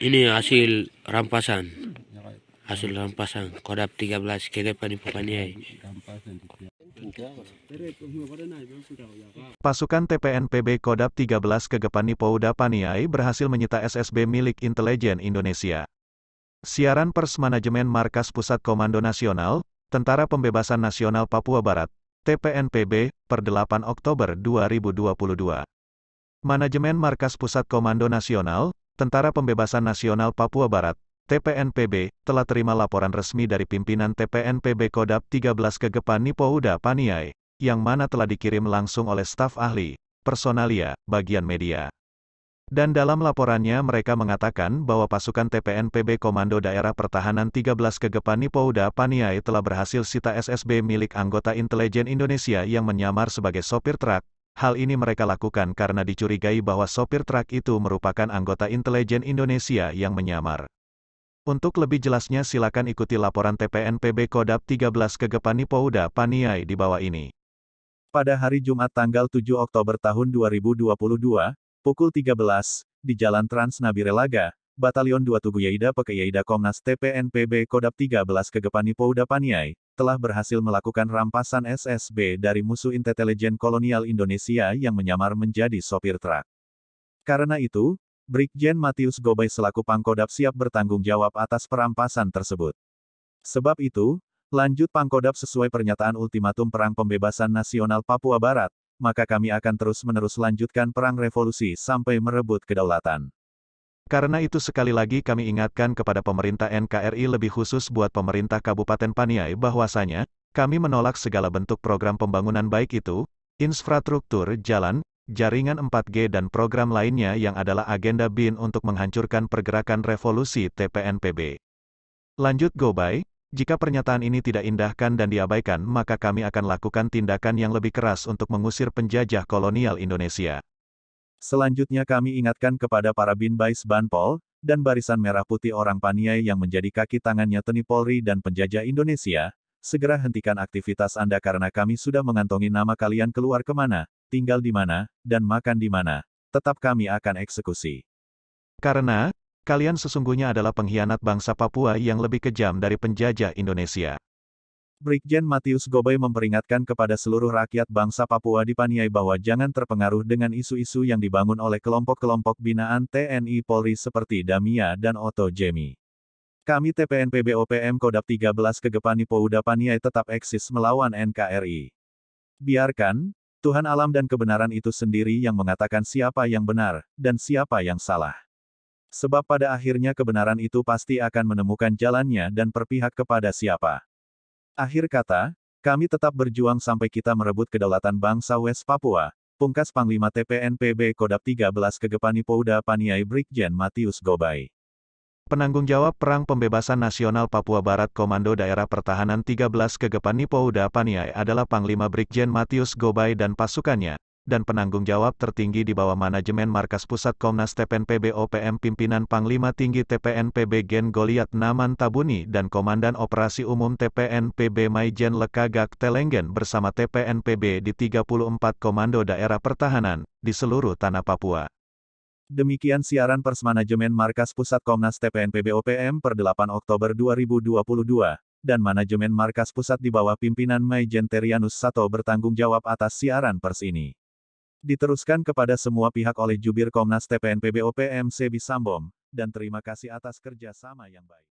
ini hasil rampasan hasil rampasan kodap 13 di Pupaniai Pasukan TPNPB Kodap 13 Kegepani Pouda Paniai berhasil menyita SSB milik intelijen Indonesia. Siaran pers manajemen Markas Pusat Komando Nasional, Tentara Pembebasan Nasional Papua Barat, TPNPB, per 8 Oktober 2022. Manajemen Markas Pusat Komando Nasional, Tentara Pembebasan Nasional Papua Barat, TPNPB, telah terima laporan resmi dari pimpinan TPNPB Kodap 13 Kegepan Nipouda Paniai, yang mana telah dikirim langsung oleh staf ahli, personalia, bagian media. Dan dalam laporannya mereka mengatakan bahwa pasukan TPNPB Komando Daerah Pertahanan 13 Kegepan Nipouda Paniai telah berhasil sita SSB milik anggota intelijen Indonesia yang menyamar sebagai sopir truk, Hal ini mereka lakukan karena dicurigai bahwa sopir truk itu merupakan anggota intelijen Indonesia yang menyamar. Untuk lebih jelasnya silakan ikuti laporan TPNPB Kodap 13 Kegepani Pouda Paniai di bawah ini. Pada hari Jumat tanggal 7 Oktober tahun 2022, pukul 13, di Jalan Trans Nabirelaga, Batalion 2 Tugu Yaida Peke Komnas TPNPB Kodap 13 Kegepani Pouda Paniai, telah berhasil melakukan rampasan SSB dari musuh intelijen kolonial Indonesia yang menyamar menjadi sopir truk. Karena itu, Brigjen Matius Gobay selaku Pangkodap siap bertanggung jawab atas perampasan tersebut. Sebab itu, lanjut Pangkodap sesuai pernyataan ultimatum Perang Pembebasan Nasional Papua Barat, maka kami akan terus-menerus lanjutkan Perang Revolusi sampai merebut kedaulatan. Karena itu sekali lagi kami ingatkan kepada pemerintah NKRI lebih khusus buat pemerintah Kabupaten Paniai bahwasanya, kami menolak segala bentuk program pembangunan baik itu, infrastruktur jalan, jaringan 4G dan program lainnya yang adalah agenda BIN untuk menghancurkan pergerakan revolusi TPNPB. Lanjut Gobay, jika pernyataan ini tidak indahkan dan diabaikan maka kami akan lakukan tindakan yang lebih keras untuk mengusir penjajah kolonial Indonesia. Selanjutnya kami ingatkan kepada para Bin Bais Banpol, dan barisan merah putih orang Paniai yang menjadi kaki tangannya Teni Polri dan penjajah Indonesia, segera hentikan aktivitas Anda karena kami sudah mengantongi nama kalian keluar kemana, tinggal di mana, dan makan di mana. Tetap kami akan eksekusi. Karena, kalian sesungguhnya adalah pengkhianat bangsa Papua yang lebih kejam dari penjajah Indonesia. Brigjen Matius Gobay memperingatkan kepada seluruh rakyat bangsa Papua di Paniai bahwa jangan terpengaruh dengan isu-isu yang dibangun oleh kelompok-kelompok binaan TNI Polri seperti Damia dan Oto Jemi. Kami TPNPBOPM OPM Kodap 13 Kegepani Pouda Paniai tetap eksis melawan NKRI. Biarkan, Tuhan alam dan kebenaran itu sendiri yang mengatakan siapa yang benar, dan siapa yang salah. Sebab pada akhirnya kebenaran itu pasti akan menemukan jalannya dan berpihak kepada siapa. Akhir kata, kami tetap berjuang sampai kita merebut kedaulatan bangsa West Papua. Pungkas Panglima TPNPB Kodap 13 Kegepani Pouda Paniai Brigjen Matius Gobai. Penanggung jawab Perang Pembebasan Nasional Papua Barat Komando Daerah Pertahanan 13 Kegepani Pouda Paniai adalah Panglima Brigjen Matius Gobai dan pasukannya, dan penanggung jawab tertinggi di bawah manajemen markas pusat Komnas TPN OPM pimpinan Panglima Tinggi TPNPB Gen Goliat Naman Tabuni dan Komandan Operasi Umum TPNPB PB Maijen Lekagak Telenggen bersama TPN PB di 34 Komando Daerah Pertahanan di seluruh tanah Papua. Demikian siaran pers manajemen markas pusat Komnas TPN OPM per 8 Oktober 2022 dan manajemen markas pusat di bawah pimpinan Maijen Terianus Sato bertanggung jawab atas siaran pers ini. Diteruskan kepada semua pihak oleh Jubir Komnas TPNPB OPM Sebi dan terima kasih atas kerja sama yang baik.